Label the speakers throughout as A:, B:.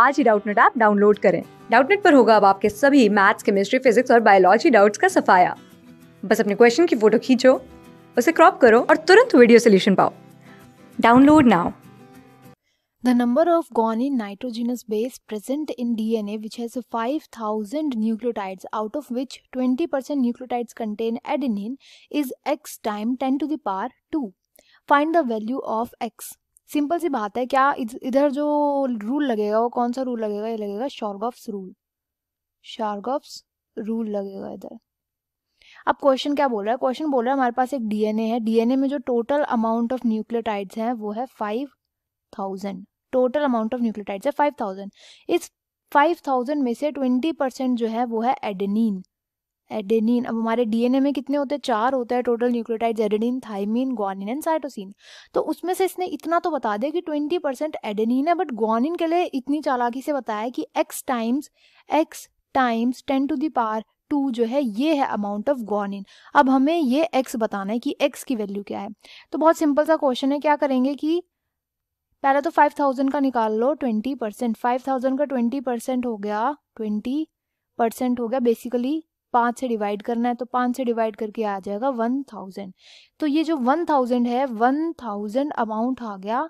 A: आज ही Doubtnut app download करें डाउटनेट पर होगा अब आपके सभी मैथ्स केमिस्ट्री फिजिक्स और बायोलॉजी डाउट्स का सफाया बस अपने क्वेश्चन की फोटो खींचो उसे क्रॉप करो और तुरंत वीडियो सोल्यूशन पाओ download now
B: The number of guanine nitrogenous base present in DNA which has 5000 nucleotides out of which 20% nucleotides contain adenine is x time 10 to the power 2. Find the value of x. Simple सी बात है क्या इधर जो rule लगेगा वो कौन सा रूल लगेगा ये लगेगा शॉर्गॉफ्स रूल शार्गॉफ्स रूल लगेगा इधर अब क्वेश्चन क्या बोल रहा है क्वेश्चन बोल रहा है हमारे पास एक डीएनए है डीएनए में जो टोटल अमाउंट ऑफ न्यूक्लियोटाइड्स हैं वो है five thousand total amount of nucleotides है फाइव थाउजेंड इस फाइव थाउजेंड में से ट्वेंटी परसेंट जो है वो है एडेनिन एडेनिन अब हमारे डीएनए में कितने होते हैं चार होता है total nucleotides adenine thymine guanine and cytosine तो उसमें से इसने इतना तो बता दिया कि ट्वेंटी परसेंट एडेनिन है बट ग्वानिन के लिए इतनी चालाकी से बताया कि x times x times ten to the power two जो है ये है अमाउंट ऑफ ग्वानिन अब हमें ये एक्स बताना है कि एक्स की वैल्यू क्या है तो बहुत सिंपल सा क्वेश्चन है क्या करेंगे कि पहले तो फाइव थाउजेंड का निकाल लो ट्वेंटी परसेंट फाइव थाउजेंड का ट्वेंटी परसेंट हो गया ट्वेंटी परसेंट हो गया बेसिकली पाँच से डिवाइड करना है तो पाँच से डिवाइड करके आ जाएगा वन थाउजेंड तो ये जो वन थाउजेंड है वन थाउजेंड अमाउंट आ गया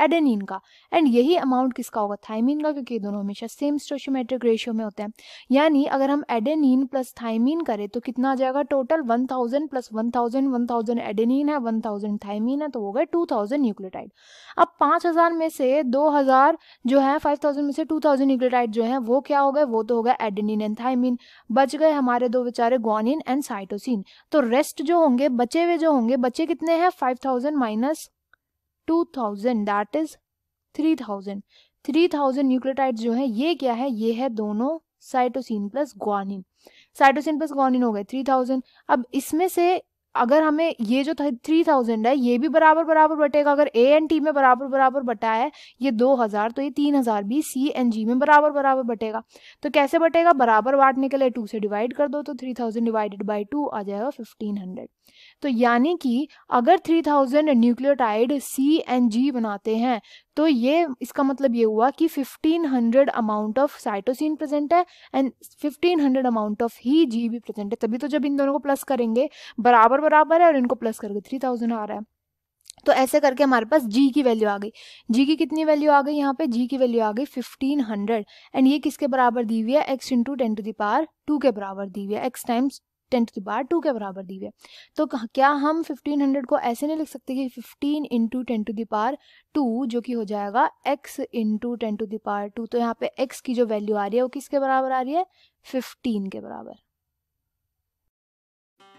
B: एडेनिन का एंड यही अमाउंट किसका होगा थाइमिन का क्योंकि दोनों हमेशा सेम स्टोशोमेट्रिक रेशियो में होते हैं यानी अगर हम एडेनिन प्लस थाइमिन करें तो कितना आ जाएगा total one thousand plus one thousand one thousand adenine है वन थाउजेंड थाइमिन है तो हो गए टू थाउजेंड न्यूक्लियोटाइड अब पाँच हज़ार में से दो हज़ार जो है फाइव थाउजेंड में से टू थाउजेंड न्यूक्लियोटाइड जो है वो क्या हो गए वो तो हो गए एडेनिन एंड थाइमिन बच गए हमारे दो बेचारे ग्वानिन एंड साइटोसिन तो रेस्ट जो होंगे बचे हुए जो होंगे बचे कितने हैं five thousand minus 2000 that is 3000 3000 nucleotide जो है ये क्या है ये है दोनों cytosine plus guanine cytosine plus guanine हो गए 3000 अब इसमें से अगर हमें ये जो थ्री थाउजेंड है ये भी बराबर बराबर बटेगा अगर ए एंड टी में बराबर बराबर बटा है ये दो हज़ार तो ये तीन हज़ार भी सी एंड जी में बराबर बराबर बटेगा तो कैसे बटेगा बराबर बांटने के लिए टू से डिवाइड कर दो तो three thousand divided by two आ जाएगा फिफ्टीन हंड्रेड तो यानी कि अगर three thousand nucleotide C and G बनाते हैं तो ये इसका मतलब ये हुआ कि fifteen hundred amount of cytosine present है and fifteen hundred amount of ही जी भी प्रेजेंट है तभी तो जब इन दोनों को प्लस करेंगे बराबर बराबर है और इनको प्लस करके थ्री थाउजेंड आ रहा है तो ऐसे करके हमारे पास G की वैल्यू आ गई G की कितनी वैल्यू आ गई यहाँ पे G की वैल्यू आ गई फिफ्टीन हंड्रेड एंड ये किसके बराबर दी हुई है x into ten to the power two के बराबर दी हुई है x times ten to the power two के बराबर दी हुई है तो क्या हम फिफ्टीन हंड्रेड को ऐसे नहीं लिख सकते कि fifteen into ten to the power two जो कि हो जाएगा x into ten to the power two तो यहाँ पे x की जो वैल्यू आ रही है वो किसके बराबर आ रही है फिफ्टीन के बराबर